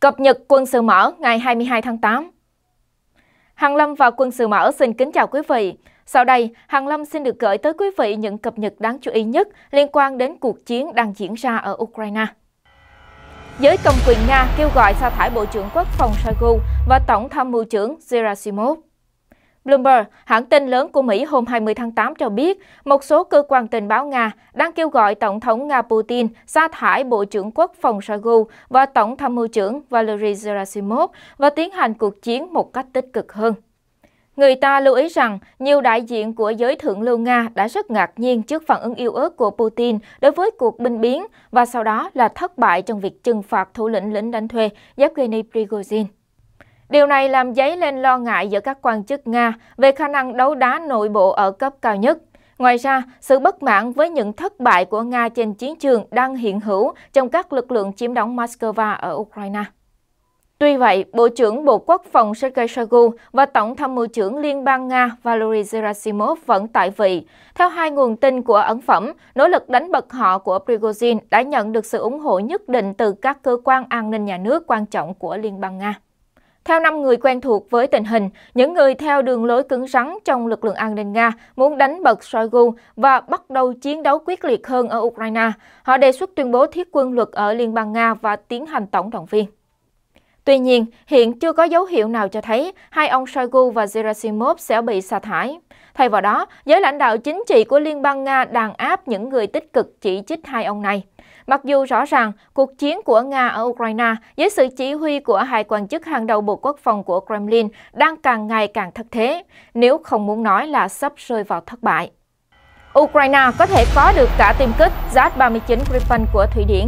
Cập nhật quân sự mở ngày 22 tháng 8 hằng Lâm và quân sự mở xin kính chào quý vị. Sau đây, hằng Lâm xin được gửi tới quý vị những cập nhật đáng chú ý nhất liên quan đến cuộc chiến đang diễn ra ở Ukraine. Giới cầm quyền Nga kêu gọi sa thải Bộ trưởng Quốc phòng Shoigu và Tổng tham mưu trưởng Gerasimov. Bloomberg, hãng tin lớn của Mỹ hôm 20 tháng 8 cho biết, một số cơ quan tình báo Nga đang kêu gọi Tổng thống Nga Putin sa thải Bộ trưởng Quốc phòng Shoigu và Tổng tham mưu trưởng Valery Gerasimov và tiến hành cuộc chiến một cách tích cực hơn. Người ta lưu ý rằng nhiều đại diện của giới thượng lưu Nga đã rất ngạc nhiên trước phản ứng yêu ớt của Putin đối với cuộc binh biến và sau đó là thất bại trong việc trừng phạt thủ lĩnh lính đánh thuê Yevgeny Prigozhin. Điều này làm dấy lên lo ngại giữa các quan chức Nga về khả năng đấu đá nội bộ ở cấp cao nhất. Ngoài ra, sự bất mãn với những thất bại của Nga trên chiến trường đang hiện hữu trong các lực lượng chiếm đóng Moscow ở Ukraine. Tuy vậy, Bộ trưởng Bộ Quốc phòng Sergei Shoigu và Tổng tham mưu trưởng Liên bang Nga Valery Gerasimov vẫn tại vị. Theo hai nguồn tin của ấn phẩm, nỗ lực đánh bật họ của Prigozhin đã nhận được sự ủng hộ nhất định từ các cơ quan an ninh nhà nước quan trọng của Liên bang Nga. Theo năm người quen thuộc với tình hình, những người theo đường lối cứng rắn trong lực lượng an ninh Nga muốn đánh bật Shoigu và bắt đầu chiến đấu quyết liệt hơn ở Ukraine. Họ đề xuất tuyên bố thiết quân luật ở Liên bang Nga và tiến hành tổng động viên. Tuy nhiên, hiện chưa có dấu hiệu nào cho thấy hai ông Shoigu và Gerasimov sẽ bị sa thải. Thay vào đó, giới lãnh đạo chính trị của Liên bang Nga đàn áp những người tích cực chỉ trích hai ông này. Mặc dù rõ ràng cuộc chiến của Nga ở Ukraine dưới sự chỉ huy của hai quan chức hàng đầu Bộ Quốc phòng của Kremlin đang càng ngày càng thất thế, nếu không muốn nói là sắp rơi vào thất bại. Ukraine có thể có được cả tiêm kích Z-39 Gripen của Thụy Điển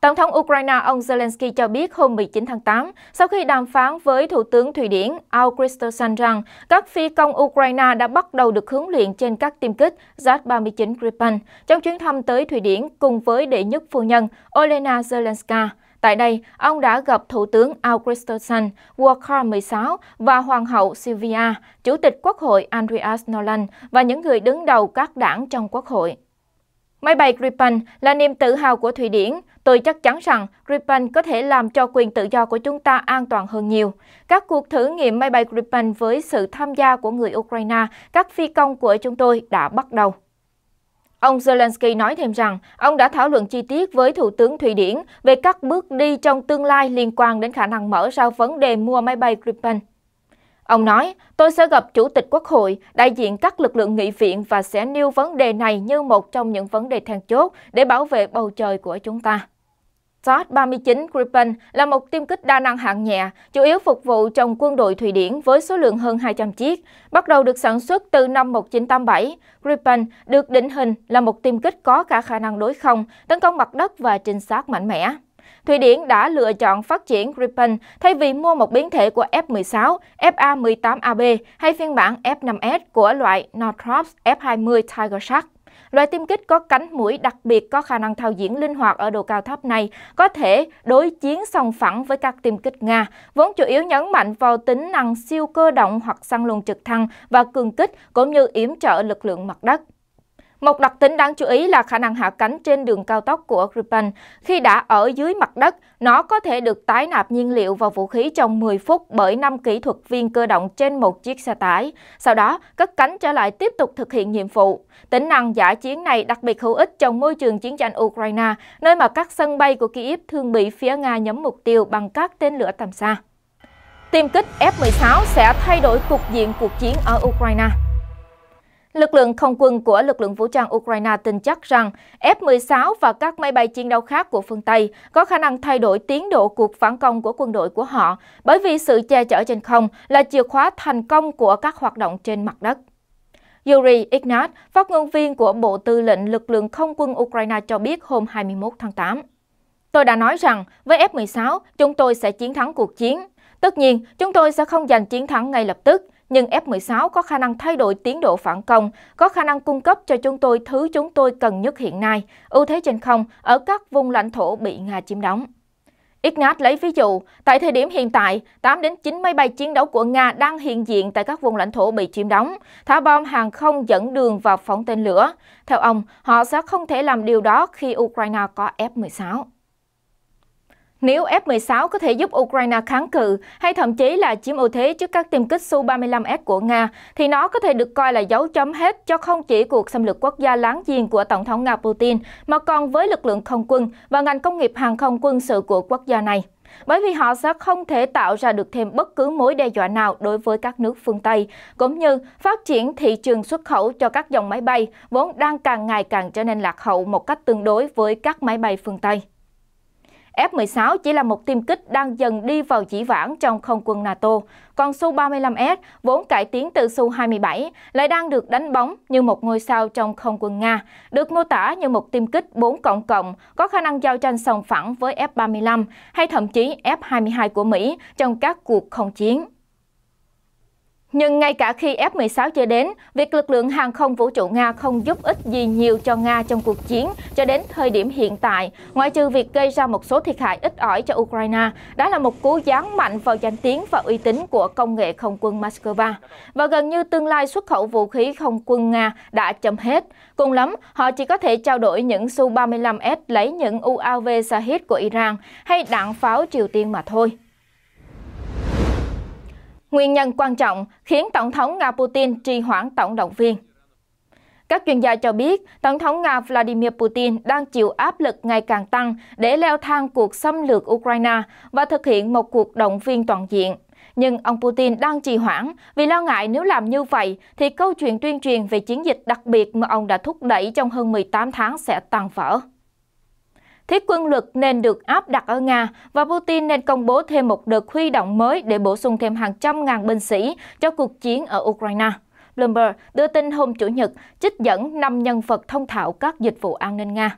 Tổng thống Ukraine ông Zelensky cho biết hôm 19 tháng 8, sau khi đàm phán với Thủ tướng Thụy Điển Al Kristersson rằng các phi công Ukraine đã bắt đầu được huấn luyện trên các tiêm kích Z-39 Gripen trong chuyến thăm tới Thụy Điển cùng với đệ nhất phu nhân Olena Zelenska. Tại đây, ông đã gặp Thủ tướng Al Kristersson, Walker 16 và Hoàng hậu Sylvia, Chủ tịch Quốc hội Andreas Nolan và những người đứng đầu các đảng trong Quốc hội. Máy bay Gripen là niềm tự hào của Thụy Điển. Tôi chắc chắn rằng Gripen có thể làm cho quyền tự do của chúng ta an toàn hơn nhiều. Các cuộc thử nghiệm máy bay Gripen với sự tham gia của người Ukraine, các phi công của chúng tôi đã bắt đầu. Ông Zelensky nói thêm rằng, ông đã thảo luận chi tiết với Thủ tướng Thụy Điển về các bước đi trong tương lai liên quan đến khả năng mở ra vấn đề mua máy bay Gripen. Ông nói, tôi sẽ gặp Chủ tịch Quốc hội, đại diện các lực lượng nghị viện và sẽ nêu vấn đề này như một trong những vấn đề then chốt để bảo vệ bầu trời của chúng ta. Todd 39 Gripen là một tiêm kích đa năng hạng nhẹ, chủ yếu phục vụ trong quân đội Thụy Điển với số lượng hơn 200 chiếc. Bắt đầu được sản xuất từ năm 1987, Gripen được định hình là một tiêm kích có cả khả năng đối không, tấn công mặt đất và trinh sát mạnh mẽ. Thụy Điển đã lựa chọn phát triển Gripen thay vì mua một biến thể của F-16, FA-18AB hay phiên bản F-5S của loại Northrop F-20 Tiger Shark. Loại tiêm kích có cánh mũi đặc biệt có khả năng thao diễn linh hoạt ở độ cao thấp này có thể đối chiến song phẳng với các tiêm kích Nga, vốn chủ yếu nhấn mạnh vào tính năng siêu cơ động hoặc săn lùng trực thăng và cường kích cũng như yểm trợ lực lượng mặt đất. Một đặc tính đáng chú ý là khả năng hạ cánh trên đường cao tốc của Gripen. Khi đã ở dưới mặt đất, nó có thể được tái nạp nhiên liệu và vũ khí trong 10 phút bởi 5 kỹ thuật viên cơ động trên một chiếc xe tải. Sau đó, cất cánh trở lại tiếp tục thực hiện nhiệm vụ. Tính năng giả chiến này đặc biệt hữu ích trong môi trường chiến tranh Ukraine, nơi mà các sân bay của Kyiv thường bị phía Nga nhắm mục tiêu bằng các tên lửa tầm xa. Tiêm kích F-16 sẽ thay đổi cục diện cuộc chiến ở Ukraine. Lực lượng không quân của lực lượng vũ trang Ukraine tin chắc rằng F-16 và các máy bay chiến đấu khác của phương Tây có khả năng thay đổi tiến độ cuộc phản công của quân đội của họ bởi vì sự che chở trên không là chìa khóa thành công của các hoạt động trên mặt đất. Yuri Ignat, phát ngôn viên của Bộ Tư lệnh Lực lượng Không quân Ukraine cho biết hôm 21 tháng 8. Tôi đã nói rằng với F-16, chúng tôi sẽ chiến thắng cuộc chiến. Tất nhiên, chúng tôi sẽ không giành chiến thắng ngay lập tức, nhưng F-16 có khả năng thay đổi tiến độ phản công, có khả năng cung cấp cho chúng tôi thứ chúng tôi cần nhất hiện nay, ưu thế trên không ở các vùng lãnh thổ bị Nga chiếm đóng. Ignat lấy ví dụ, tại thời điểm hiện tại, 8 đến 9 máy bay chiến đấu của Nga đang hiện diện tại các vùng lãnh thổ bị chiếm đóng, thả bom hàng không dẫn đường và phóng tên lửa. Theo ông, họ sẽ không thể làm điều đó khi Ukraine có F-16. Nếu F-16 có thể giúp Ukraine kháng cự hay thậm chí là chiếm ưu thế trước các tiêm kích Su-35S của Nga, thì nó có thể được coi là dấu chấm hết cho không chỉ cuộc xâm lược quốc gia láng giềng của Tổng thống Nga Putin, mà còn với lực lượng không quân và ngành công nghiệp hàng không quân sự của quốc gia này. Bởi vì họ sẽ không thể tạo ra được thêm bất cứ mối đe dọa nào đối với các nước phương Tây, cũng như phát triển thị trường xuất khẩu cho các dòng máy bay vốn đang càng ngày càng trở nên lạc hậu một cách tương đối với các máy bay phương Tây. F-16 chỉ là một tiêm kích đang dần đi vào chỉ vãng trong không quân NATO, còn Su-35S, vốn cải tiến từ Su-27, lại đang được đánh bóng như một ngôi sao trong không quân Nga, được mô tả như một tiêm kích 4 cộng cộng có khả năng giao tranh sòng phẳng với F-35 hay thậm chí F-22 của Mỹ trong các cuộc không chiến. Nhưng ngay cả khi F-16 chưa đến, việc lực lượng hàng không vũ trụ Nga không giúp ích gì nhiều cho Nga trong cuộc chiến cho đến thời điểm hiện tại, ngoại trừ việc gây ra một số thiệt hại ít ỏi cho Ukraine, đã là một cú giáng mạnh vào danh tiếng và uy tín của công nghệ không quân Moscow. Và gần như tương lai xuất khẩu vũ khí không quân Nga đã chấm hết. Cùng lắm, họ chỉ có thể trao đổi những Su-35S lấy những UAV Shahid của Iran hay đạn pháo Triều Tiên mà thôi nguyên nhân quan trọng khiến Tổng thống Nga Putin trì hoãn tổng động viên. Các chuyên gia cho biết, Tổng thống Nga Vladimir Putin đang chịu áp lực ngày càng tăng để leo thang cuộc xâm lược Ukraine và thực hiện một cuộc động viên toàn diện. Nhưng ông Putin đang trì hoãn vì lo ngại nếu làm như vậy thì câu chuyện tuyên truyền về chiến dịch đặc biệt mà ông đã thúc đẩy trong hơn 18 tháng sẽ tan vỡ thiết quân luật nên được áp đặt ở Nga và Putin nên công bố thêm một đợt huy động mới để bổ sung thêm hàng trăm ngàn binh sĩ cho cuộc chiến ở Ukraine. Bloomberg đưa tin hôm Chủ nhật trích dẫn 5 nhân vật thông thạo các dịch vụ an ninh Nga.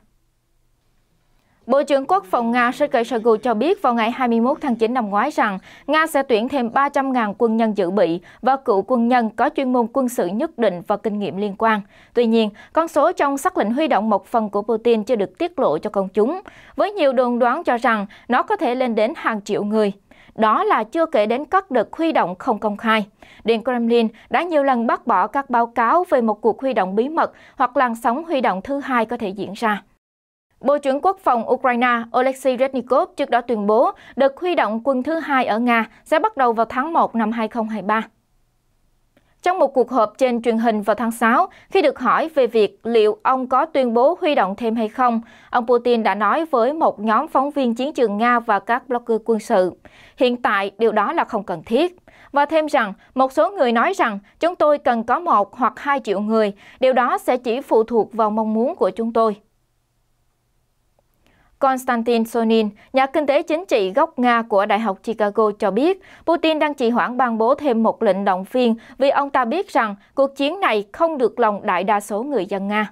Bộ trưởng Quốc phòng Nga Sergei Shoigu cho biết vào ngày 21 tháng 9 năm ngoái rằng Nga sẽ tuyển thêm 300.000 quân nhân dự bị và cựu quân nhân có chuyên môn quân sự nhất định và kinh nghiệm liên quan. Tuy nhiên, con số trong xác lệnh huy động một phần của Putin chưa được tiết lộ cho công chúng, với nhiều đồn đoán cho rằng nó có thể lên đến hàng triệu người. Đó là chưa kể đến các đợt huy động không công khai. Điện Kremlin đã nhiều lần bác bỏ các báo cáo về một cuộc huy động bí mật hoặc làn sóng huy động thứ hai có thể diễn ra. Bộ trưởng Quốc phòng Ukraine Oleksiy Reznikov trước đó tuyên bố đợt huy động quân thứ hai ở Nga sẽ bắt đầu vào tháng 1 năm 2023. Trong một cuộc họp trên truyền hình vào tháng 6, khi được hỏi về việc liệu ông có tuyên bố huy động thêm hay không, ông Putin đã nói với một nhóm phóng viên chiến trường Nga và các blogger quân sự. Hiện tại, điều đó là không cần thiết. Và thêm rằng, một số người nói rằng chúng tôi cần có một hoặc hai triệu người, điều đó sẽ chỉ phụ thuộc vào mong muốn của chúng tôi. Konstantin Sonin, nhà kinh tế chính trị gốc Nga của Đại học Chicago cho biết, Putin đang trì hoãn ban bố thêm một lệnh động viên vì ông ta biết rằng cuộc chiến này không được lòng đại đa số người dân Nga.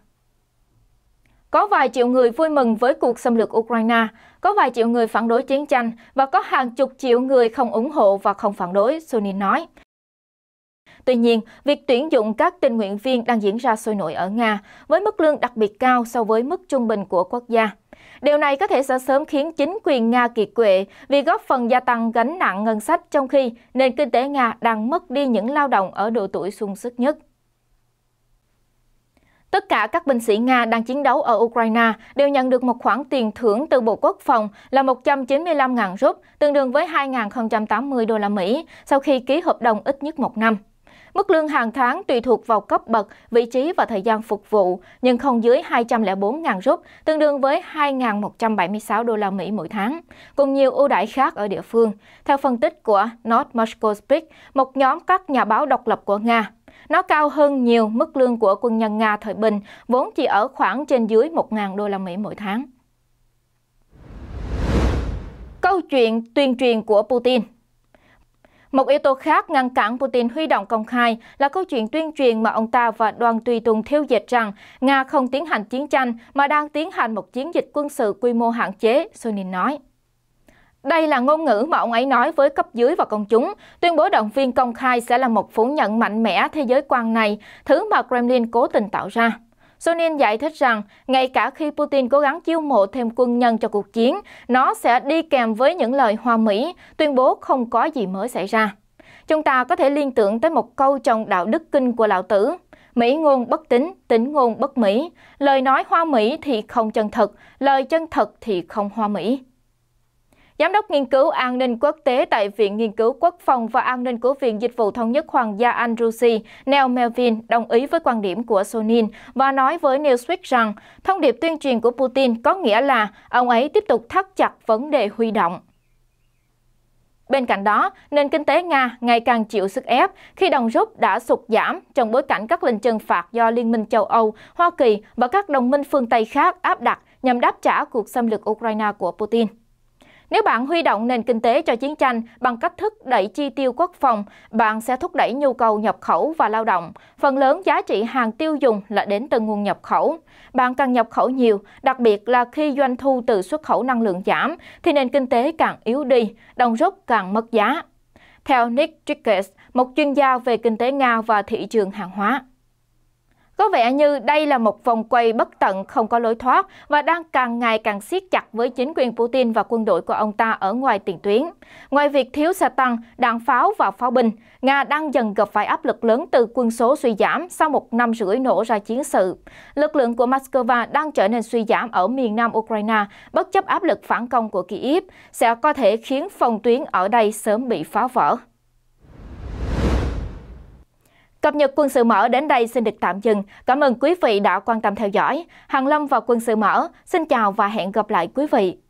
Có vài triệu người vui mừng với cuộc xâm lược Ukraine, có vài triệu người phản đối chiến tranh và có hàng chục triệu người không ủng hộ và không phản đối, Sonin nói. Tuy nhiên, việc tuyển dụng các tình nguyện viên đang diễn ra sôi nổi ở Nga với mức lương đặc biệt cao so với mức trung bình của quốc gia. Điều này có thể sẽ sớm khiến chính quyền Nga kiệt quệ vì góp phần gia tăng gánh nặng ngân sách trong khi nền kinh tế Nga đang mất đi những lao động ở độ tuổi sung sức nhất. Tất cả các binh sĩ Nga đang chiến đấu ở Ukraine đều nhận được một khoản tiền thưởng từ Bộ Quốc phòng là 195.000 rúp, tương đương với 2.080 đô la Mỹ, sau khi ký hợp đồng ít nhất một năm. Mức lương hàng tháng tùy thuộc vào cấp bậc, vị trí và thời gian phục vụ, nhưng không dưới 204.000 rúp, tương đương với 2.176 đô la Mỹ mỗi tháng, cùng nhiều ưu đãi khác ở địa phương. Theo phân tích của North Moscow Speak, một nhóm các nhà báo độc lập của Nga, nó cao hơn nhiều mức lương của quân nhân Nga thời bình, vốn chỉ ở khoảng trên dưới 1.000 đô la Mỹ mỗi tháng. Câu chuyện tuyên truyền của Putin một yếu tố khác ngăn cản Putin huy động công khai là câu chuyện tuyên truyền mà ông ta và đoàn tùy tùng thiêu dịch rằng Nga không tiến hành chiến tranh mà đang tiến hành một chiến dịch quân sự quy mô hạn chế, Sonin nói. Đây là ngôn ngữ mà ông ấy nói với cấp dưới và công chúng. Tuyên bố động viên công khai sẽ là một phủ nhận mạnh mẽ thế giới quan này, thứ mà Kremlin cố tình tạo ra. Sonin giải thích rằng, ngay cả khi Putin cố gắng chiêu mộ thêm quân nhân cho cuộc chiến, nó sẽ đi kèm với những lời hoa mỹ, tuyên bố không có gì mới xảy ra. Chúng ta có thể liên tưởng tới một câu trong đạo đức kinh của lão tử. Mỹ ngôn bất tính, tính ngôn bất mỹ. Lời nói hoa mỹ thì không chân thật, lời chân thật thì không hoa mỹ. Giám đốc nghiên cứu an ninh quốc tế tại Viện Nghiên cứu Quốc phòng và An ninh của Viện Dịch vụ Thống nhất Hoàng gia Anh Rusi Neil Melvin, đồng ý với quan điểm của Sonin và nói với Newsweek rằng thông điệp tuyên truyền của Putin có nghĩa là ông ấy tiếp tục thắt chặt vấn đề huy động. Bên cạnh đó, nền kinh tế Nga ngày càng chịu sức ép khi đồng rút đã sụt giảm trong bối cảnh các lệnh trừng phạt do Liên minh châu Âu, Hoa Kỳ và các đồng minh phương Tây khác áp đặt nhằm đáp trả cuộc xâm lược Ukraine của Putin. Nếu bạn huy động nền kinh tế cho chiến tranh bằng cách thức đẩy chi tiêu quốc phòng, bạn sẽ thúc đẩy nhu cầu nhập khẩu và lao động. Phần lớn giá trị hàng tiêu dùng là đến từ nguồn nhập khẩu. Bạn càng nhập khẩu nhiều, đặc biệt là khi doanh thu từ xuất khẩu năng lượng giảm, thì nền kinh tế càng yếu đi, đồng rút càng mất giá. Theo Nick Trickes, một chuyên gia về kinh tế Nga và thị trường hàng hóa. Có vẻ như đây là một vòng quay bất tận không có lối thoát và đang càng ngày càng siết chặt với chính quyền Putin và quân đội của ông ta ở ngoài tiền tuyến. Ngoài việc thiếu xe tăng, đạn pháo và pháo binh, Nga đang dần gặp phải áp lực lớn từ quân số suy giảm sau một năm rưỡi nổ ra chiến sự. Lực lượng của Moscow đang trở nên suy giảm ở miền nam Ukraine, bất chấp áp lực phản công của Kyiv, sẽ có thể khiến phòng tuyến ở đây sớm bị phá vỡ. Cập nhật quân sự mở đến đây xin được tạm dừng. Cảm ơn quý vị đã quan tâm theo dõi. hằng Lâm và quân sự mở, xin chào và hẹn gặp lại quý vị.